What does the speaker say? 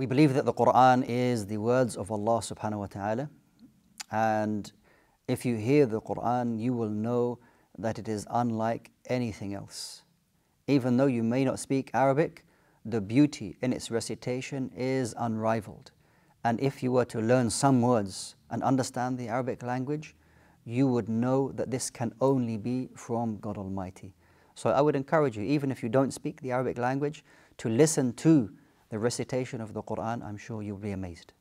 We believe that the Quran is the words of Allah subhanahu wa ta'ala. And if you hear the Quran, you will know that it is unlike anything else. Even though you may not speak Arabic, the beauty in its recitation is unrivaled. And if you were to learn some words and understand the Arabic language, you would know that this can only be from God Almighty. So I would encourage you, even if you don't speak the Arabic language, to listen to the recitation of the Quran, I'm sure you'll be amazed.